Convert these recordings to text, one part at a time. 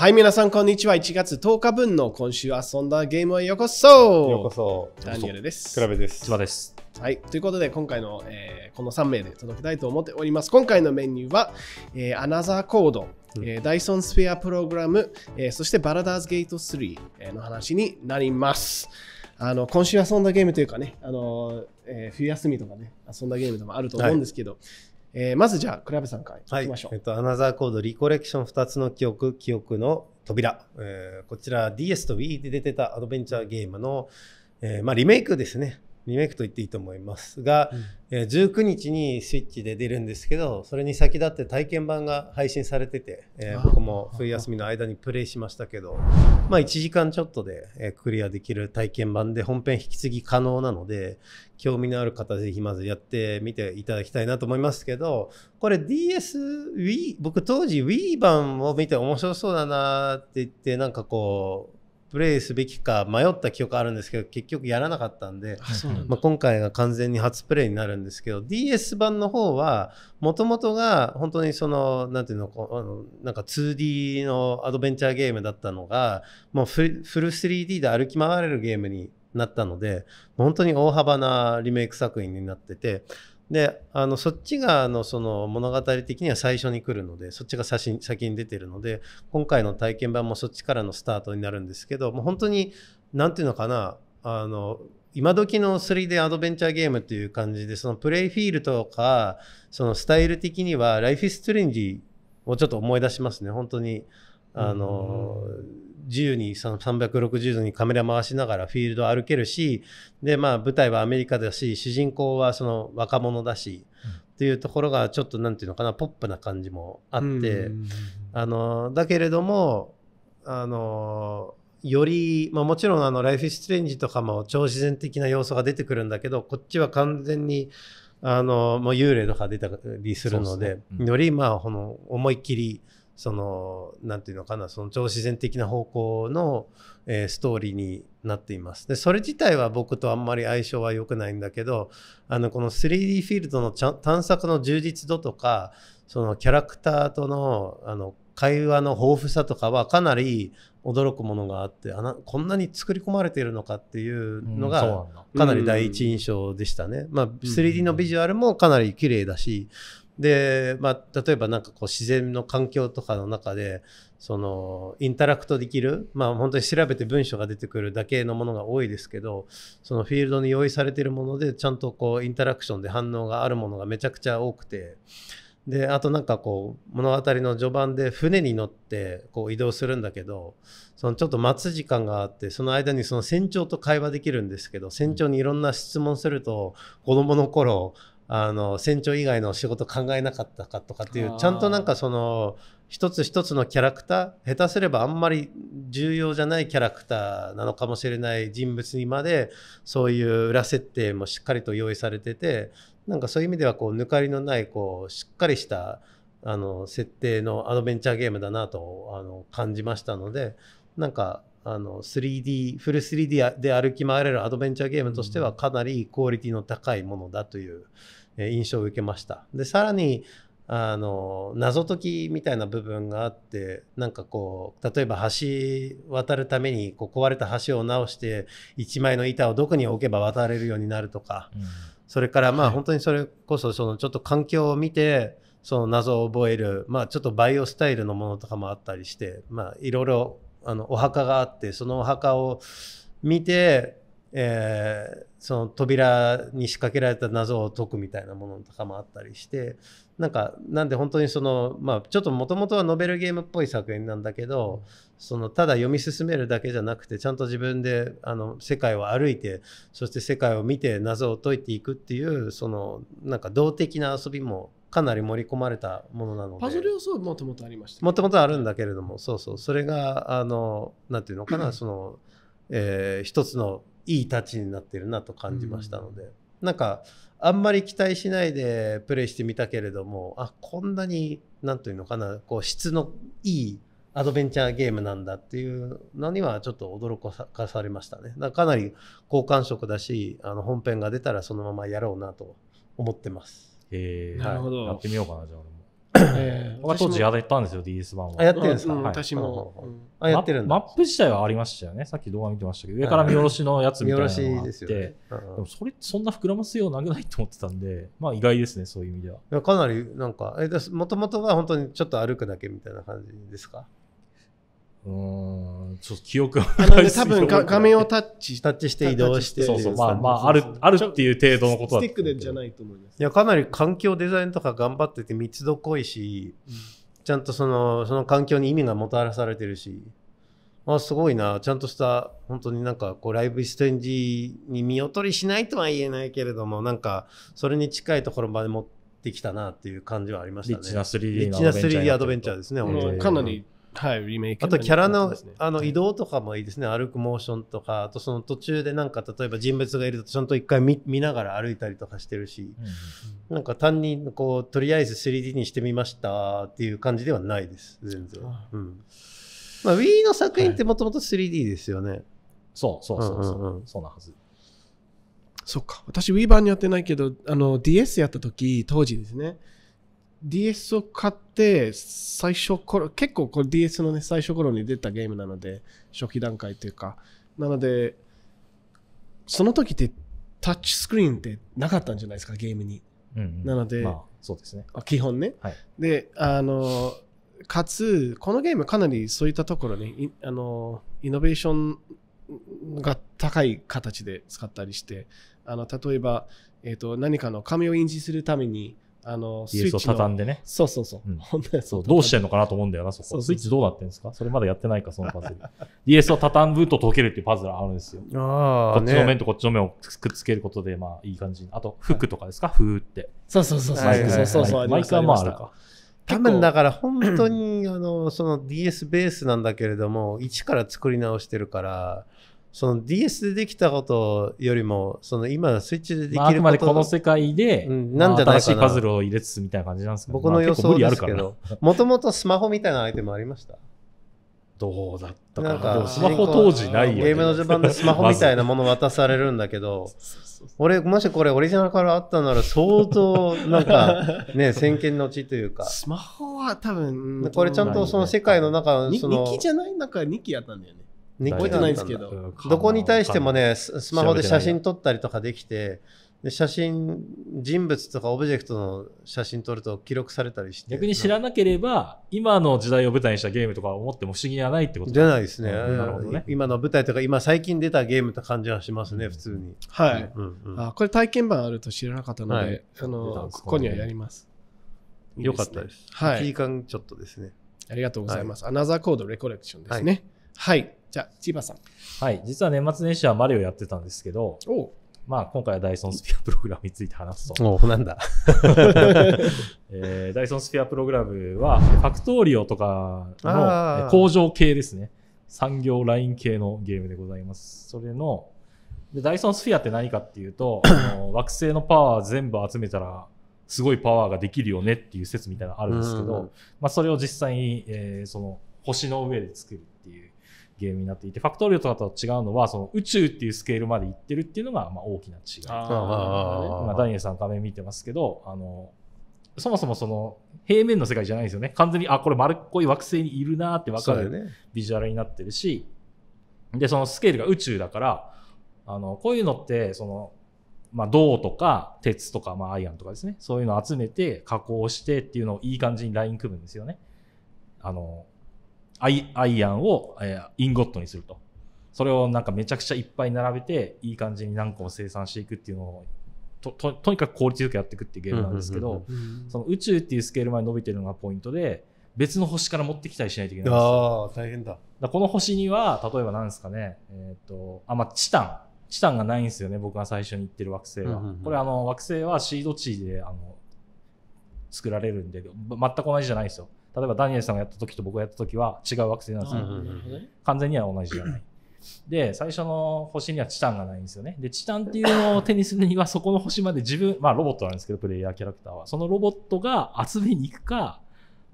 はい、皆さん、こんにちは。1月10日分の今週遊んだゲームへようこそようこそ。ダニエルです。比べです。千葉です。はい、ということで、今回の、えーこの3名で届けたいと思っております。今回のメニューは、えーアナザーコード、えーダイソンスフェアプログラム、えーそしてバラダーズゲート3えの話になります。あの今週遊んだゲームというかね、あのえー冬休みとかね、遊んだゲームでもあると思うんですけど、えー、まずじゃあ、クラブさんからいきましょう。はい、えっと、アナザーコード、リコレクション2つの記憶、記憶の扉。えー、こちら DS と Wii で出てたアドベンチャーゲームの、えー、まあ、リメイクですね。リメイクと言っていいと思いますが、うん、えー、19日にスイッチで出るんですけどそれに先立って体験版が配信されてて、えー、僕も冬休みの間にプレイしましたけどまあ1時間ちょっとで、えー、クリアできる体験版で本編引き継ぎ可能なので興味のある方ぜひまずやってみていただきたいなと思いますけどこれ DSWii 僕当時 Wii 版を見て面白そうだなって言ってなんかこうプレイすべきか迷った記憶あるんですけど結局やらなかったんで、まあ、今回が完全に初プレイになるんですけど DS 版の方はもともとが本当にその何ていうのあのなんか 2D のアドベンチャーゲームだったのがもうフル 3D で歩き回れるゲームになったので本当に大幅なリメイク作品になっててであのそっちがあのその物語的には最初に来るのでそっちが先に出てるので今回の体験版もそっちからのスタートになるんですけどもう本当に何ていうのかなあの今時の 3D アドベンチャーゲームという感じでそのプレイフィールとかそのスタイル的には「ライフ・ス・トレンジ」をちょっと思い出しますね本当にあの、うん自由にその360度にカメラ回しながらフィールド歩けるしで、まあ、舞台はアメリカだし主人公はその若者だし、うん、っていうところがちょっとんていうのかなポップな感じもあって、あのだけれどもあのより、まあ、もちろんあの「ライフ・ストレンジ」とかも超自然的な要素が出てくるんだけどこっちは完全に。あのもう幽霊とか出たりするので、ねうん、よりまあこの思いっきりその何て言うのかなその超自然的な方向の、えー、ストーリーになっていますでそれ自体は僕とあんまり相性は良くないんだけどあのこの 3D フィールドの探索の充実度とかそのキャラクターとのあの会話の豊富さとかはかなり驚くものがあってあなこんなに作り込まれているのかっていうのがかなり第一印象でしたね、まあ、3D のビジュアルもかなり綺麗だし、うんで、まあ、例えばなんかこう自然の環境とかの中でそのインタラクトできる、まあ、本当に調べて文章が出てくるだけのものが多いですけどそのフィールドに用意されているものでちゃんとこうインタラクションで反応があるものがめちゃくちゃ多くて。であとなんかこう物語の序盤で船に乗ってこう移動するんだけどそのちょっと待つ時間があってその間にその船長と会話できるんですけど船長にいろんな質問すると子どもの頃あの船長以外の仕事考えなかったかとかっていうちゃんとなんかその一つ一つのキャラクター下手すればあんまり重要じゃないキャラクターなのかもしれない人物にまでそういう裏設定もしっかりと用意されててなんかそういう意味ではこう抜かりのないこうしっかりしたあの設定のアドベンチャーゲームだなとあの感じましたのでなんかあの 3D フル 3D で歩き回れるアドベンチャーゲームとしてはかなりクオリティの高いものだという印象を受けましたでさらにあの謎解きみたいな部分があってなんかこう例えば橋渡るためにこう壊れた橋を直して1枚の板をどこに置けば渡れるようになるとか、うん、それからまあ本当にそれこそそのちょっと環境を見てその謎を覚える、まあ、ちょっとバイオスタイルのものとかもあったりして、まあ、いろいろあのお墓があってそのお墓を見て、えー、その扉に仕掛けられた謎を解くみたいなものとかもあったりしてなんかなんで本当にそのまあちょっともともとはノベルゲームっぽい作品なんだけどそのただ読み進めるだけじゃなくてちゃんと自分であの世界を歩いてそして世界を見て謎を解いていくっていうそのなんか動的な遊びもかなり盛り込まれたものなのでパズル要素はもともとありましたもともとあるんだけれどもそうそうそれがあのなんていうのかなその、えー、一つのいい立ちになってるなと感じましたので、うん、なんかあんまり期待しないでプレイしてみたけれどもあこんなに何というのかなこう質のいいアドベンチャーゲームなんだっていうのにはちょっと驚かされましたねだからかなり好感触だしあの本編が出たらそのままやろうなと思ってますえー、なるほど。やってみようかな、じゃあ俺も。えー、当時やったんですよ、DS 版は。あ、やってるんですか、はい、私も。あ、やってるんだ。マップ自体はありましたよね。さっき動画見てましたけど、上から見下ろしのやつみたいなのがあって。見下ろしですよ、ね、でもそれ、そんな膨らますようなくないと思ってたんで、まあ意外ですね、そういう意味では。かなり、なんか、え、もともとは本当にちょっと歩くだけみたいな感じですかうんちょっと記憶がな多分 画面をタッチタッチして移動してそうそうまあまああるあるっていう程度のことだスティックでじゃないと思いますいやかなり環境デザインとか頑張ってて密度濃いし、ちゃんとそのその環境に意味がもたらされてるしまあすごいなちゃんとした本当になんかこうライブステージに見劣りしないとは言えないけれどもなんかそれに近いところまで持ってきたなっていう感じはありましたねリッチな 3D アドベンチャーですね、本当にかなりはい、リメイク、あとキャラのあの移動とかもいいですね、はい、歩くモーションとか、あとその途中でなんか例えば人物がいると、ちゃんと一回見見ながら歩いたりとかしてるし、うん、なんか単にこうとりあえず 3D にしてみましたっていう感じではないです、全然。うん、まあ、Wii の作品ってもともと 3D ですよね、はい。そうそうそうそう、うんうん、そうなはず。そっか、私 Wii 版にやってないけど、あの DS やった時当時ですね。DS を買って、最初頃、結構これ DS のね、最初頃に出たゲームなので、初期段階というか、なので、その時ってタッチスクリーンってなかったんじゃないですか、ゲームに。うんうん、なので、まあ、そうですね。基本ね。はい、で、あの、かつ、このゲームかなりそういったところに、あの、イノベーションが高い形で使ったりして、あの、例えば、えっ、ー、と、何かの紙を印字するために、あの、スイッチを畳んでね。そうそうそう。うん、本当そうどうしてんのかなと思うんだよな、そこ。そうスイッチどうなってんですかそれまだやってないか、そのパズル。DS を畳むと解けるっていうパズルあるんですよ。ああ、ね。こっちの面とこっちの面をくっつけることで、まあ、いい感じに。あと、フックとかですか、はい、ーって。そうそうそうそう。はい、そうそうそう。毎回もああるか。多分だから本当にあのその DS ベースなんだけれども一から作り直してるからその DS でできたことよりも、その今スイッチでできること、まあ、あくまでこの世界で、なんじゃないかな、パズルを入れつつみたいな感じなんですか、ね、僕の予想ですけど、もともとスマホみたいなアイテムありましたどうだったかなスマホ当時ないよ、ゲームの序盤でスマホみたいなもの渡されるんだけど俺もしこれオリジナルからあったなら相当なんか ね先見の地というかスマホは多分これちゃんとその世界の中その2期じゃない中2期やったんだよね日記じないんですけど、どこに対してもね、スマホで写真撮ったりとかできて、で写真、人物とかオブジェクトの写真撮ると記録されたりして。逆に知らなければ、今の時代を舞台にしたゲームとか思っても不思議はないってことじゃないですねうん、なるほどね。今の舞台とか、今最近出たゲームって感じはしますね、普通に。はい。うんうん、あこれ体験版あると知らなかったので、はい、あのここにはやります。よかったです。はい。1時間ちょっとですね。ありがとうございます。はい、アナザーコードレコレクションですね。はいはい。じゃあ、千葉さん。はい。実は年末年始はマリオやってたんですけど、まあ、今回はダイソンスフィアプログラムについて話すと。おなんだ、えー。ダイソンスフィアプログラムは、ファクトーリオとかの工場系ですね。産業ライン系のゲームでございます。それの、でダイソンスフィアって何かっていうと、あの惑星のパワー全部集めたら、すごいパワーができるよねっていう説みたいなのあるんですけど、まあ、それを実際に、えー、その、星の上で作るっていうゲームになっていて、ファクトリオとかと違うのは、その宇宙っていうスケールまでいってるっていうのが、まあ、大きな違い。あ今、ダニエルさん画面見てますけど、あの、そもそもその平面の世界じゃないんですよね。完全に、あ、これ丸っこい惑星にいるなって分かるビジュアルになってるし、で、そのスケールが宇宙だから、あの、こういうのって、その、まあ、銅とか鉄とか、まあ、アイアンとかですね。そういうのを集めて加工してっていうのをいい感じにライン組むんですよね。あの、アイアイアンを、えー、インゴットにすると。それをなんかめちゃくちゃいっぱい並べて、いい感じに何個も生産していくっていうのを、と、と、とにかく効率よくやっていくっていうゲームなんですけど、その宇宙っていうスケールまで伸びてるのがポイントで、別の星から持ってきたりしないといけないんですああ、大変だ。だこの星には、例えばなんですかね、えっ、ー、と、あ、まあ、チタン。チタンがないんですよね、僕が最初に言ってる惑星は。これあの、惑星はシード地で、あの、作られるんで、全く同じじゃないですよ。例えばダニエルさんがやった時と僕がやった時は違う惑星なんですよ、うんうん、完全には同じじゃないで最初の星にはチタンがないんですよねでチタンっていうのを手にするにはそこの星まで自分まあロボットなんですけどプレイヤーキャラクターはそのロボットが集めに行くか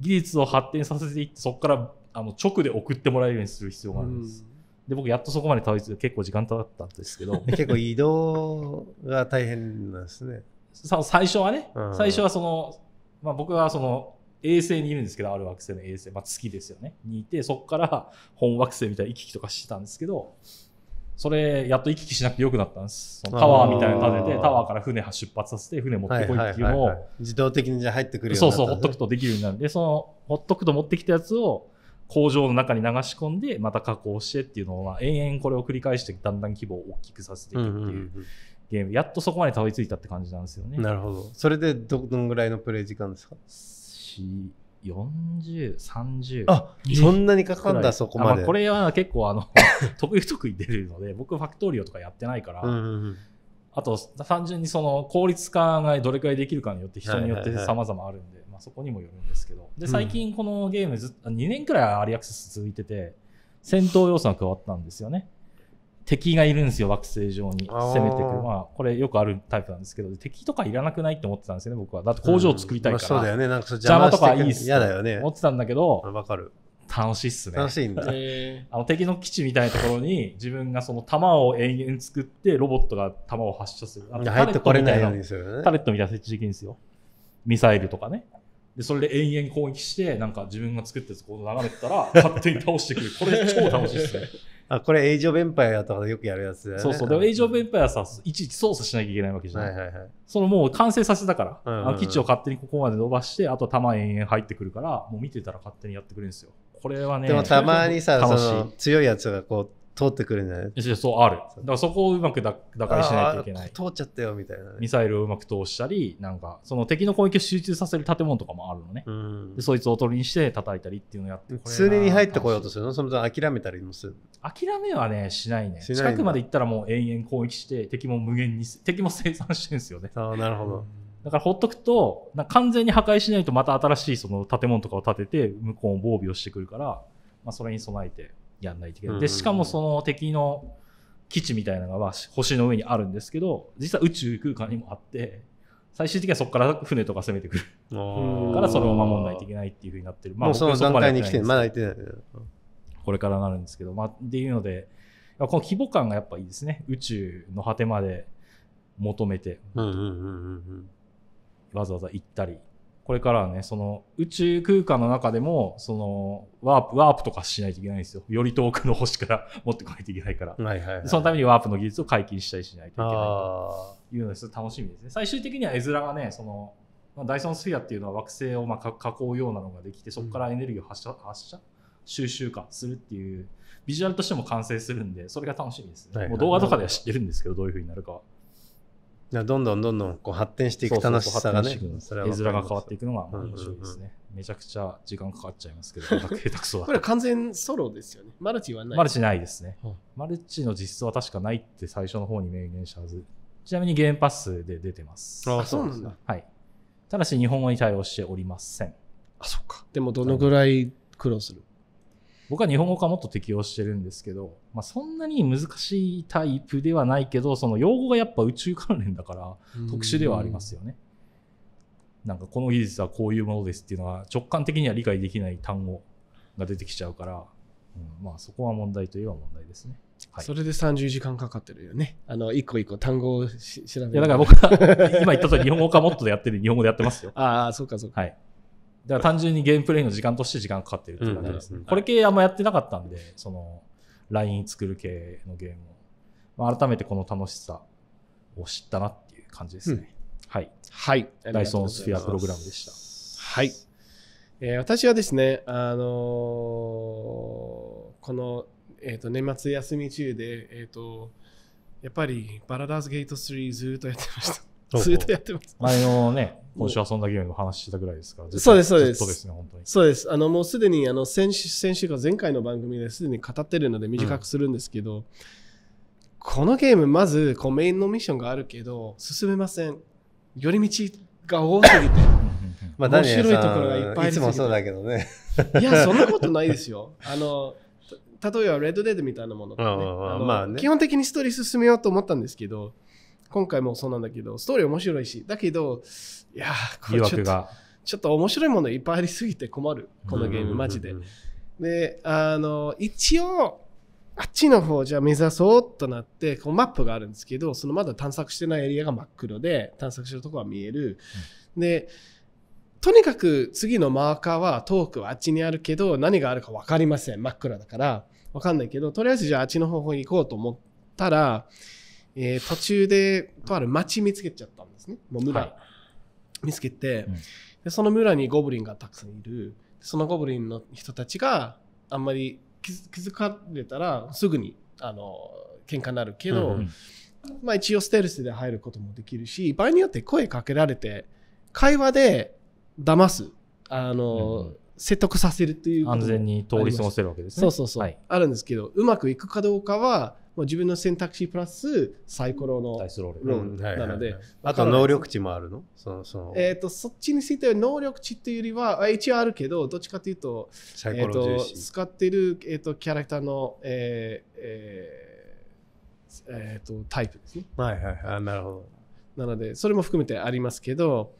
技術を発展させていってそこからあの直で送ってもらえるようにする必要があるんです、で僕やっとそこまでたどり着いて結構時間たったんですけど 結構移動が大変なんですね最初はね、最初はその、まあ、僕はその衛星にいるんですけど、ある惑星の衛星、まあ、月ですよね、にいて、そこから本惑星みたいな行き来とかしてたんですけど、それ、やっと行き来しなくてよくなったんです。タワーみたいなの立てて、タワーから船出発させて、船持ってこいっていうのを、はいはいはいはい、自動的にじゃ入ってくるようになった、ね、そうそう、ほっとくとできるようになるんで、その、ほっとくと持ってきたやつを、工場の中に流し込んで、また加工してっていうのを、まあ、延々これを繰り返して、だんだん規模を大きくさせていくっていう。うんうんうんゲームやっとそこまでたどり着いたって感じなんですよねなるほどそれでどのぐらいのプレイ時間ですか4030あそんなにかかんだそこまで、まあ、これは結構あの 得意不得意出るので僕ファクトリオとかやってないから、うんうんうん、あと単純にその効率化がどれくらいできるかによって人によって様々あるんで、はいはいはい、まあ、そこにもよるんですけどで最近このゲームずっと2年くらいアリアクセス続いてて戦闘要素が加わったんですよね敵がいるんですよ、惑星上に攻めてくる。まあ、これよくあるタイプなんですけど、敵とかいらなくないって思ってたんですよね、僕は。だって工場を作りたいから。うん、そうだよね、なんか邪魔とかいいっす、嫌だよね。思ってたんだけど、わかる。楽しいっすね。楽しいんだ。あの敵の基地みたいなところに自分がその弾を延々作ってロボットが弾を発射する。あの入ってこれいな。タレットみたいな設置できるんですよ。ミサイルとかね。で、それで延々攻撃して、なんか自分が作ったやつこう眺めてたら勝手に倒してくる。これ超楽しいっすね。あこれエイジオブエンパイアとかよくやるやつだよねそうそうでもエイジオブンパイアさいちいち操作しなきゃいけないわけじゃない,、はいはいはい、そのもう完成させたから、うんうんうん、基地を勝手にここまで伸ばしてあと弾延々入ってくるからもう見てたら勝手にやってくれるんですよこれはねでもたまにさ楽その強いやつがこう通ってくるんじゃないそうあるだからそこをうまくだ打開しないといけない通っちゃったよみたいな、ね、ミサイルをうまく通したりなんかその敵の攻撃を集中させる建物とかもあるのね、うん、でそいつをおとりにして叩いたりっていうのをやって数年に入ってこようとするのその諦めたりもする諦めはねしないね近くまで行ったらもう延々攻撃して敵も無限に敵も生産してるんですよねああなるほど、だからほっとくと、な完全に破壊しないとまた新しいその建物とかを建てて、向こうも防備をしてくるから、まあ、それに備えてやんないといけない。で、しかもその敵の基地みたいなのが星の上にあるんですけど、実は宇宙空間にもあって、最終的にはそこから船とか攻めてくる。からそれを守らないといけないっていうふうになってる。まあ、その段階に来て、まだ行ってない。これからなるんですけど、まあ、っていうので、この規模感がやっぱいいですね。宇宙の果てまで求めて、わざわざ行ったりこれからはね、その宇宙空間の中でも、そのワープ、ワープとかしないといけないんですよ。より遠くの星から 持ってこないといけないから。はいはいはい、そのためにワープの技術を解禁したりしないといけないというのです。楽しみですね。最終的には絵面がね、その、まあ、ダイソンスフィアっていうのは惑星をま囲うようなのができて、そこからエネルギーを発射、発射収集化するっていう、ビジュアルとしても完成するんで、それが楽しみですね。はいはいはい、もう動画とかでは知ってるんですけど、どういうふうになるかは。どんどんどんどんこう発展していく楽しさがね絵面が変わっていくのが面白いですね、うんうんうん、めちゃくちゃ時間かかっちゃいますけどこれ完全ソロですよねマルチはないマルチないですね、うん、マルチの実装は確かないって最初の方に明言したはずちなみにゲームパスで出てますあそうなんだ、はい、ただし日本語に対応しておりませんあそっかでもどのぐらい苦労する僕は日本語化もっと適用してるんですけど、まあ、そんなに難しいタイプではないけどその用語がやっぱ宇宙関連だから特殊ではありますよね。なんかこの技術はこういうものですっていうのは直感的には理解できない単語が出てきちゃうから、うん、まあそこは問題といえば問題ですね。はい、それで30時間かかってるよね。あの、一個一個単語を調べる。いや、だから僕は今言ったとおり日本語化もっとでやってる、日本語でやってますよ。ああ、そうかそうか。はい。だから単純にゲームプレイの時間として時間かかってるって感じですね、これ系あんまやってなかったんで、その、ライン作る系のゲームを。まあ、改めてこの楽しさを知ったなっていう感じですね。うん、はい。はい。ダイソンスフィアプログラムでした。はい。えー、私はですね、あのー、この、えっ、ー、と、年末休み中で、えっ、ー、と、やっぱり、バラダーズゲート3ずっとやってました。ずっとやってます。前のね、今週遊んだゲームの話したぐらいですから、そうです、そうです。そうですね、本当に。そうです。あの、もうすでに、あの、先週、先週か前回の番組ですでに語ってるので短くするんですけど、うん、このゲーム、まず、こう、メインのミッションがあるけど、進めません。寄り道が多すぎて。まあ、面白いところがいっぱいあいつもそうだけどね。いや、そんなことないですよ。あの、例えば、レッドデッドみたいなものとかまあね。基本的にストーリー進めようと思ったんですけど、今回もそうなんだけど、ストーリー面白いし、だけど、いやこれちょっと、ちょっと面白いものいっぱいありすぎて困る、このゲーム、マジで。で、あの、一応、あっちの方じゃ目指そうとなって、こうマップがあるんですけど、そのまだ探索してないエリアが真っ黒で、探索してるとこは見える。うん、で、とにかく次のマーカーは遠くはあっちにあるけど、何があるか分かりません。真っ暗だから。分かんないけど、とりあえずじゃああっちの方向に行こうと思ったら、えー、途中でとある町見つけちゃったんですね。もう村、はい、見つけて、うん、で、その村にゴブリンがたくさんいる。そのゴブリンの人たちがあんまり気づかれたらすぐにあの喧嘩になるけど、うんまあ、一応ステルスで入ることもできるし場合によって声かけられて会話で騙すあの、うん説得させるという安全に通り過ごせるわけですねそうそうそう、はい、あるんですけどうまくいくかどうかはまあ、自分の選択肢プラスサイコロのローなので、あと能力値もあるのそのその、えーと、そっちについては能力値というよりは一応あるけどどっちかというと,、えーと、使ってる、えーと、キャラクターの、えーえーえー、とタイプですね。はいはいあなるほどなのでそれも含めてありますけど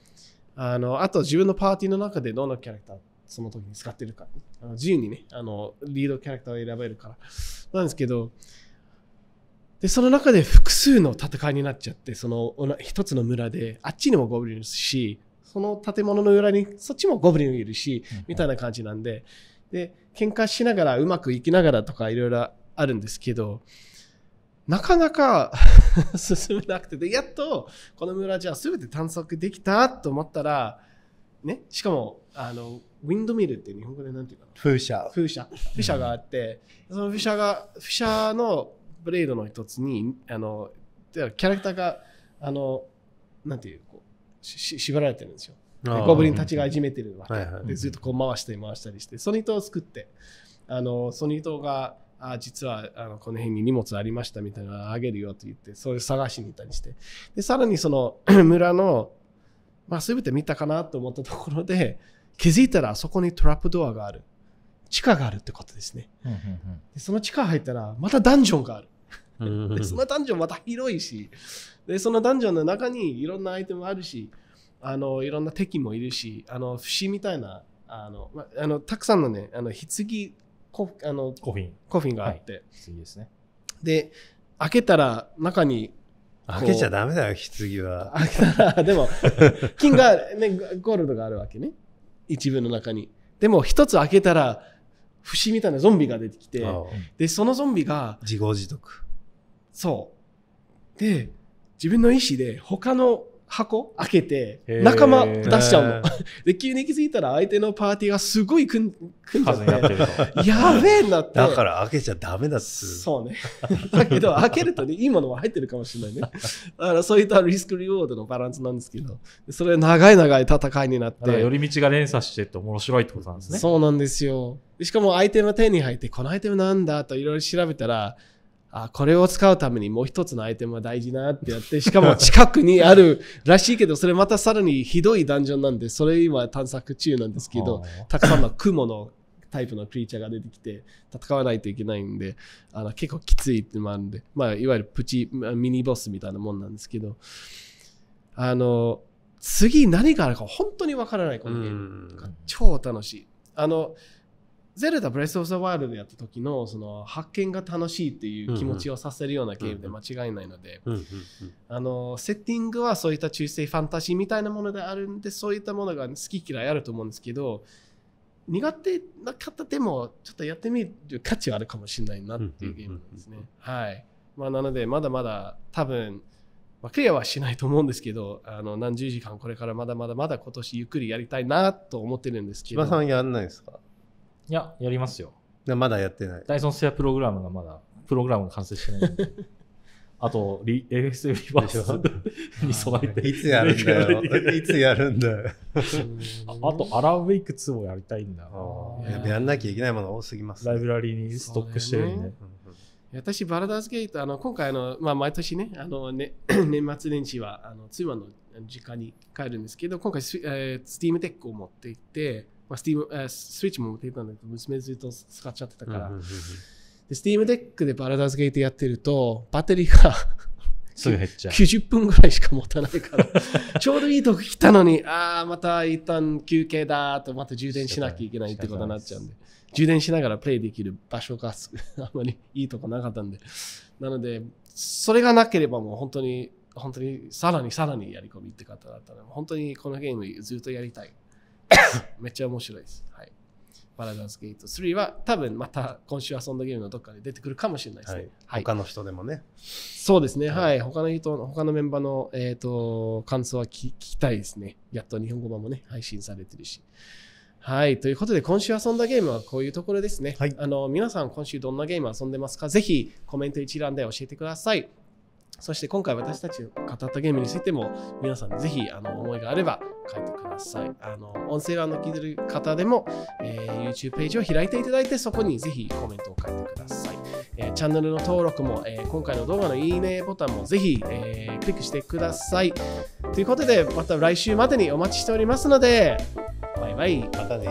あのあと自分のパーティーの中でどのキャラクターその時に使ってるか、あの自由にねあのリードキャラクターを選べるからなんですけどで、その中で複数の戦いになっちゃって、その一つの村で、あっちにもゴブリンいるし、その建物の裏にそっちもゴブリンいるし、みたいな感じなんで、で、喧嘩しながら、うまくいきながらとかいろいろあるんですけど、なかなか 進めなくて、で、やっとこの村じゃあ全て探索できたと思ったら、ね、しかも、あの、ウィンドミルって日本語で何て言うか風車。風車。風車があって、その風車が、風車のブレードの一つにあのキャラクターがあのなんていうこうし縛られてるんですよゴブリンたちがいじめてるわけ、はいはい、でずっとこう回したり回したりしてソニー島を作ってあのソニー島があ実はあのこの辺に荷物ありましたみたいなのあげるよと言ってそれ探しに行ったりしてでさらにその 村の、まあ、全て見たかなと思ったところで気づいたらそこにトラップドアがある地下があるってことですね、うんうんうん、その地下入ったらまたダンジョンがあるでそのダンジョンまた広いしでそのダンジョンの中にいろんなアイテムあるしあのいろんな敵もいるしあの節みたいなあの、ま、あのたくさんのねあの棺コあのコフィンコフィンがあって、はい、ですねで開けたら中に開けちゃダメだよ棺は開けたら でも金が、ね、ゴールドがあるわけね一部の中にでも一つ開けたら節みたいなゾンビが出てきてでそのゾンビが自業自得そう。で、自分の意思で他の箱開けて仲間出しちゃうの。で急に気づいたら相手のパーティーがすごい組んんじゃってやべえなって。だから開けちゃダメだっす。そうね。だけど開けるとねいいものが入ってるかもしれないね。だからそういったリスクリオードのバランスなんですけど、それ長い長い戦いになって。寄り道が連鎖してって面白いってことなんですね。そうなんですよ。しかもアイテム手に入ってこのアイテムなんだといろいろ調べたらあこれを使うためにもう一つのアイテムは大事なってやってしかも近くにあるらしいけどそれまたさらにひどいダンジョンなんでそれ今探索中なんですけどたくさんの雲のタイプのクリーチャーが出てきて戦わないといけないんであの結構きついってのもあるんで、まあ、いわゆるプチミニボスみたいなもんなんですけどあの次何があるか本当にわからないこのゲーム超楽しいあのゼルダブレス・オブ・ザ・ワールドやった時のその発見が楽しいっていう気持ちをさせるようなゲームで間違いないので、あのセッティングはそういった中世ファンタジーみたいなものであるんでそういったものが好き嫌いあると思うんですけど苦手な方でもちょっとやってみる価値はあるかもしれないなっていうゲームなんですね。はいまあ、なのでまだまだ多分まあ、クリアはしないと思うんですけど、あの何十時間これからまだまだまだ今年ゆっくりやりたいなと思ってるんですけど。千葉さんやんないですかいや、やりますよ。まだやってない。ダイソンステアプログラムがまだ、プログラムが完成してないで。あと、リ AFS リバースに備えて。いつやるんだよ。いつやるんだよ。ああと、アラウェイク2をやりたいんだ。ややんなきゃいけないもの多すぎます、ね、ライブラリーにストックしてるんで。私、バラダースゲート、あの今回の、まあ、毎年ね、あのね 年末年始はあの妻の実家に帰るんですけど、今回ス、えー、スティームテックを持っていって、まあ、えー、スイッチも持っていたんだけど、娘ずっと使っちゃってたから。で、スティーム d ックでバラダーズゲートやってると、バッテリーが90 分ぐらいしか持たないから ちょうどいいとこ来たのに、ああ、また一旦休憩だと、また充電しなきゃいけないってことになっちゃうんで、充電しながらプレイできる場所があまりいいとこなかったんで、なので、それがなければもう本当に、本当にさらにさらにやり込みって方だったので、本当にこのゲームずっとやりたい めっちゃ面白いです。はい。パラダンスゲート3は多分また今週遊んだゲームのどっかで出てくるかもしれないですね。はいはい、他の人でもね。そうですね。はい。はい、他の人の、他のメンバーの、えっ、ー、と、感想は聞きたいですね。やっと日本語版もね、配信されてるし。はい。ということで、今週遊んだゲームはこういうところですね。はい、あの、皆さん今週どんなゲーム遊んでますかぜひコメント一覧で教えてください。そして今回私たちが語ったゲームについても皆さんぜひあの思いがあれば書いてください。あの、音声欄の聞いてる方でも、えー、YouTube ページを開いていただいて、そこにぜひコメントを書いてください。えー、チャンネルの登録も、えー、今回の動画のいいねボタンもぜひ、えー、クリックしてください。ということで、また来週までにお待ちしておりますので、バイバイ。またね